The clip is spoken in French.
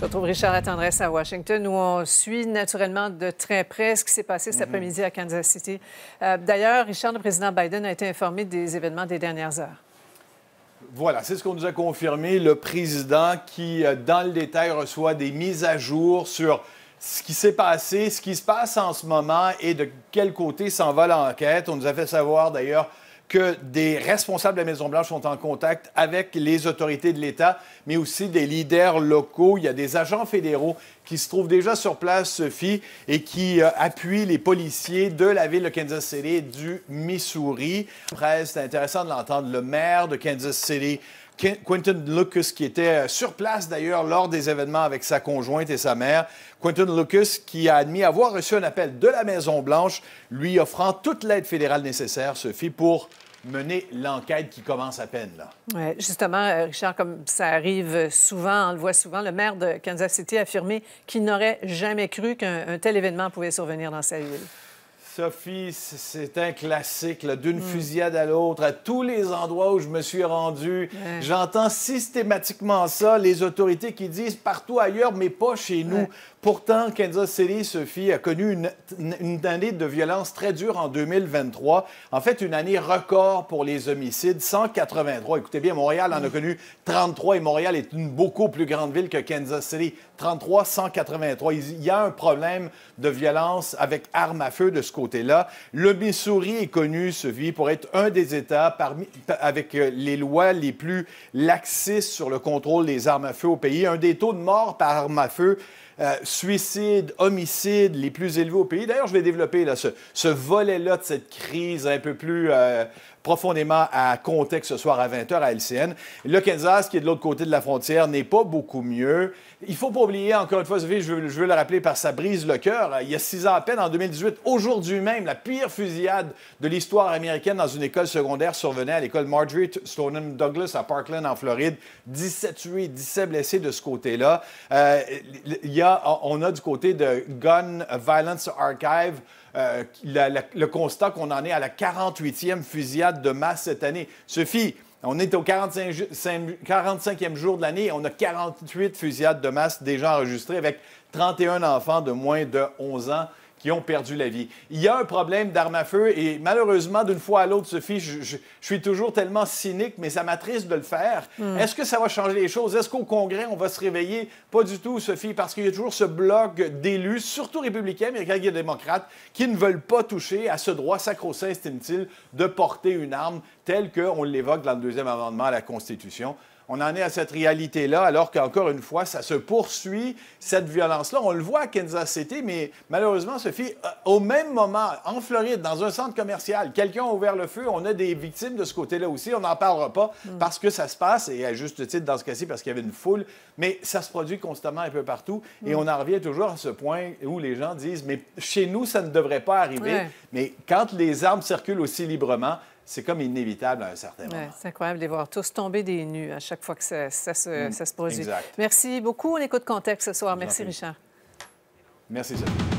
Je retrouve Richard Attendresse à Washington, où on suit naturellement de très près ce qui s'est passé cet mhm. après-midi à Kansas City. Euh, d'ailleurs, Richard, le président Biden a été informé des événements des dernières heures. Voilà, c'est ce qu'on nous a confirmé. Le président qui, euh, dans le détail, reçoit des mises à jour sur ce qui s'est passé, ce qui se passe en ce moment et de quel côté s'en va l'enquête. On nous a fait savoir d'ailleurs que des responsables de la Maison-Blanche sont en contact avec les autorités de l'État, mais aussi des leaders locaux. Il y a des agents fédéraux qui se trouvent déjà sur place, Sophie, et qui euh, appuient les policiers de la ville de Kansas City du Missouri. Après, c'est intéressant de l'entendre. Le maire de Kansas City, Quentin Lucas, qui était euh, sur place d'ailleurs lors des événements avec sa conjointe et sa mère. Quentin Lucas, qui a admis avoir reçu un appel de la Maison-Blanche, lui offrant toute l'aide fédérale nécessaire, Sophie, pour mener l'enquête qui commence à peine. Là. justement, euh, Richard, comme ça arrive souvent, on le voit souvent, le maire de Kansas City a affirmé qu'il n'aurait jamais cru qu'un tel événement pouvait survenir dans sa ville. Sophie, c'est un classique, d'une mm. fusillade à l'autre, à tous les endroits où je me suis rendu. J'entends systématiquement ça, les autorités qui disent partout ailleurs, mais pas chez nous. Pourtant, Kansas City, Sophie, a connu une, une, année de violence très dure en 2023. En fait, une année record pour les homicides, 183. Écoutez bien, Montréal en a mm. connu 33 et Montréal est une beaucoup plus grande ville que Kansas City. 33, 183. Il y a un problème de violence avec armes à feu de ce côté-là. Le Missouri est connu, vit pour être un des États parmi, avec euh, les lois les plus laxistes sur le contrôle des armes à feu au pays. Un des taux de mort par arme à feu euh, suicides, homicides les plus élevés au pays. D'ailleurs, je vais développer là, ce, ce volet-là de cette crise un peu plus euh, profondément à contexte ce soir à 20h à LCN. Le Kansas, qui est de l'autre côté de la frontière, n'est pas beaucoup mieux. Il ne faut pas oublier, encore une fois, je veux, je veux le rappeler par sa brise le cœur, il y a six ans à peine, en 2018, aujourd'hui même, la pire fusillade de l'histoire américaine dans une école secondaire survenait à l'école Marjorie Stoneman Douglas à Parkland, en Floride. 17 tués, 17 blessés de ce côté-là. Euh, il y a on a du côté de Gun Violence Archive euh, le constat qu'on en est à la 48e fusillade de masse cette année. Sophie, on est au 45, 45e jour de l'année et on a 48 fusillades de masse déjà enregistrées avec 31 enfants de moins de 11 ans qui ont perdu la vie. Il y a un problème d'armes à feu et malheureusement, d'une fois à l'autre, Sophie, je, je, suis toujours tellement cynique, mais ça m'attriste de le faire. Hmm. Est-ce que ça va changer les choses? Est-ce qu'au Congrès, on va se réveiller? Pas du tout, Sophie, parce qu'il y a toujours ce bloc d'élus, surtout républicains, mais des démocrates, qui ne veulent pas toucher à ce droit sacro saint estime-t-il, de porter une arme telle qu'on l'évoque dans le deuxième amendement à la Constitution on en est à cette réalité-là, alors qu'encore une fois, ça se poursuit, cette violence-là. On le voit à Kansas City, mais malheureusement, Sophie, euh, au même moment, en Floride, dans un centre commercial, quelqu'un a ouvert le feu, on a des victimes de ce côté-là aussi, on n'en parlera pas mm. parce que ça se passe, et à juste titre dans ce cas-ci, parce qu'il y avait une foule, mais ça se produit constamment un peu partout, mm. et on en revient toujours à ce point où les gens disent, mais chez nous, ça ne devrait pas arriver, mais quand les armes circulent aussi librement, c'est comme inévitable à un certain moment. c'est incroyable de les voir tous tomber des nues à chaque fois que ça, mm, se, produit. Merci beaucoup. On écoute Contexte ce soir. Merci, Richard. Merci, Sophie.